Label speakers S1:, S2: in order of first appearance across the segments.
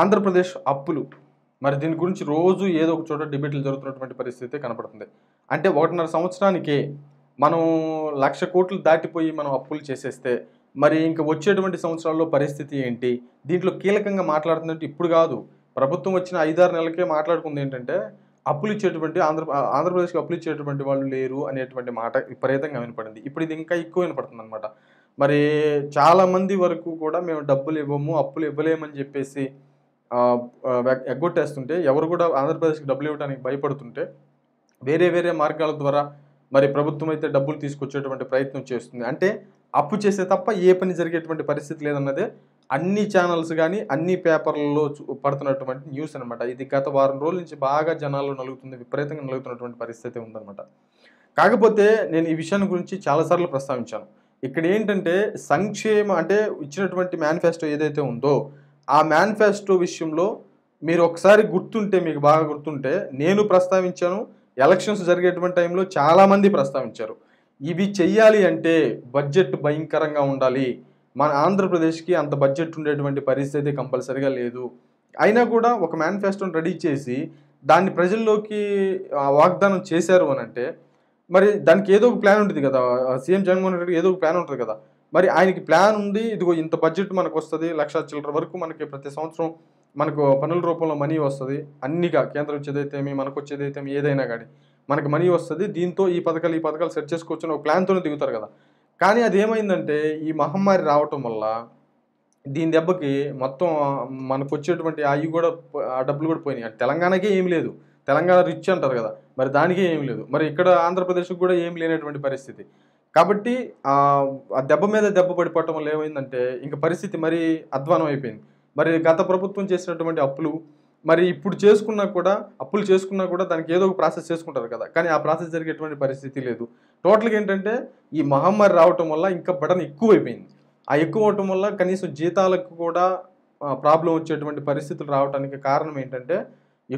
S1: ఆంధ్రప్రదేశ్ అప్పులు మరి దీని గురించి రోజు ఏదో ఒక చోట డిబేట్లు జరుగుతున్నటువంటి పరిస్థితి కనపడుతుంది అంటే ఒకటిన్నర సంవత్సరానికే మనం లక్ష కోట్లు దాటిపోయి మనం అప్పులు చేసేస్తే మరి ఇంకా వచ్చేటువంటి సంవత్సరాల్లో పరిస్థితి ఏంటి దీంట్లో కీలకంగా మాట్లాడుతున్నట్టు ఇప్పుడు కాదు ప్రభుత్వం వచ్చిన ఐదారు నెలలకే మాట్లాడుకుంది ఏంటంటే అప్పులు ఇచ్చేటువంటి ఆంధ్ర ఆంధ్రప్రదేశ్కి అప్పులు ఇచ్చేటువంటి వాళ్ళు లేరు అనేటువంటి మాట విపరీతంగా వినపడింది ఇప్పుడు ఇది ఇంకా ఎక్కువ వినపడుతుంది అనమాట మరి చాలామంది వరకు కూడా మేము డబ్బులు ఇవ్వము అప్పులు ఇవ్వలేమని చెప్పేసి ఎగ్గొట్టేస్తుంటే ఎవరు కూడా ఆంధ్రప్రదేశ్కి డబ్బులు ఇవ్వడానికి భయపడుతుంటే వేరే వేరే మార్గాల ద్వారా మరి ప్రభుత్వం అయితే డబ్బులు తీసుకొచ్చేటువంటి ప్రయత్నం చేస్తుంది అంటే అప్పు చేసే తప్ప ఏ పని జరిగేటువంటి పరిస్థితి లేదన్నదే అన్ని ఛానల్స్ కానీ అన్ని పేపర్లలో పడుతున్నటువంటి న్యూస్ అనమాట ఇది గత వారం రోజుల నుంచి బాగా జనాల్లో నలుగుతుంది విపరీతంగా నలుగుతున్నటువంటి పరిస్థితి ఉందన్నమాట కాకపోతే నేను ఈ విషయాన్ని గురించి చాలాసార్లు ప్రస్తావించాను ఇక్కడ ఏంటంటే సంక్షేమ అంటే ఇచ్చినటువంటి మేనిఫెస్టో ఏదైతే ఉందో ఆ మేనిఫెస్టో విషయంలో మీరు ఒకసారి గుర్తుంటే మీకు బాగా గుర్తుంటే నేను ప్రస్తావించాను ఎలక్షన్స్ జరిగేటువంటి టైంలో చాలామంది ప్రస్తావించారు ఇవి చెయ్యాలి అంటే బడ్జెట్ భయంకరంగా ఉండాలి మన ఆంధ్రప్రదేశ్కి అంత బడ్జెట్ ఉండేటువంటి పరిస్థితి కంపల్సరిగా లేదు అయినా కూడా ఒక మేనిఫెస్టోని రెడీ చేసి దాన్ని ప్రజల్లోకి వాగ్దానం చేశారు అని అంటే మరి దానికి ఏదో ఒక ప్లాన్ ఉంటుంది కదా సీఎం జగన్మోహన్ రెడ్డికి ఏదో ఒక ప్లాన్ ఉంటుంది కదా మరి ఆయనకి ప్లాన్ ఉంది ఇదిగో ఇంత బడ్జెట్ మనకు వస్తుంది లక్ష చిల్లర వరకు మనకి ప్రతి సంవత్సరం మనకు పనుల రూపంలో మనీ వస్తుంది అన్నిగా కేంద్రం ఏమి మనకు వచ్చేదైతేమి ఏదైనా కానీ మనకు మనీ వస్తుంది దీంతో ఈ పథకాలు ఈ పథకాలు సెట్ చేసుకోవచ్చు ఒక ప్లాన్తోనే దిగుతారు కదా కానీ అది ఏమైందంటే ఈ మహమ్మారి రావటం వల్ల దీని దెబ్బకి మొత్తం మనకు వచ్చేటువంటి అవి కూడా ఆ డబ్బులు కూడా పోయినాయి తెలంగాణకే ఏం లేదు తెలంగాణ రిచ్ అంటారు కదా మరి దానికే ఏం లేదు మరి ఇక్కడ ఆంధ్రప్రదేశ్కి కూడా ఏం లేనటువంటి పరిస్థితి కాబట్టి ఆ దెబ్బ మీద దెబ్బ పడిపోవటం వల్ల ఏమైందంటే ఇంక పరిస్థితి మరీ అధ్వానం అయిపోయింది మరి గత ప్రభుత్వం చేసినటువంటి అప్పులు మరి ఇప్పుడు చేసుకున్నా కూడా అప్పులు చేసుకున్నా కూడా దానికి ఏదో ఒక ప్రాసెస్ చేసుకుంటారు కదా కానీ ఆ ప్రాసెస్ జరిగేటువంటి పరిస్థితి లేదు టోటల్గా ఏంటంటే ఈ మహమ్మారి రావటం వల్ల ఇంకా బటన్ ఎక్కువైపోయింది ఆ ఎక్కువ అవటం వల్ల కనీసం జీతాలకు కూడా ప్రాబ్లం వచ్చేటువంటి పరిస్థితులు రావడానికి కారణం ఏంటంటే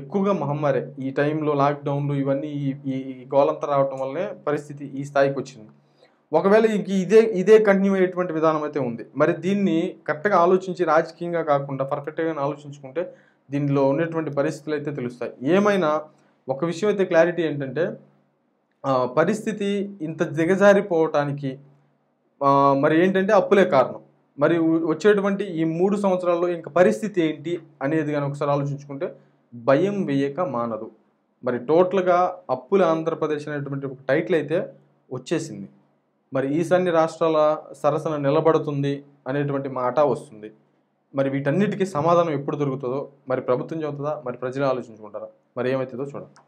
S1: ఎక్కువగా మహమ్మారే ఈ టైంలో లాక్డౌన్లు ఇవన్నీ ఈ ఈ గోలంతా రావటం వల్లనే పరిస్థితి ఈ స్థాయికి వచ్చింది ఒకవేళ ఇంక ఇదే ఇదే కంటిన్యూ అయ్యేటువంటి విధానం అయితే ఉంది మరి దీన్ని కరెక్ట్గా ఆలోచించి రాజకీయంగా కాకుండా పర్ఫెక్ట్గా ఆలోచించుకుంటే దీనిలో ఉన్నటువంటి పరిస్థితులు అయితే తెలుస్తాయి ఏమైనా ఒక విషయం అయితే క్లారిటీ ఏంటంటే పరిస్థితి ఇంత దిగజారిపోవటానికి మరి ఏంటంటే అప్పులే కారణం మరి వచ్చేటువంటి ఈ మూడు సంవత్సరాల్లో ఇంకా పరిస్థితి ఏంటి అనేది కానీ ఒకసారి ఆలోచించుకుంటే భయం వేయక మానదు మరి టోటల్గా అప్పుల ఆంధ్రప్రదేశ్ అనేటువంటి ఒక టైటిల్ అయితే వచ్చేసింది మరి ఈశాన్య రాష్ట్రాల సరసన నిలబడుతుంది అనేటువంటి మాట వస్తుంది మరి వీటన్నిటికీ సమాధానం ఎప్పుడు దొరుకుతుందో మరి ప్రభుత్వం చెబుతుందా మరి ప్రజలు ఆలోచించుకుంటారా మరి ఏమవుతుందో చూడండి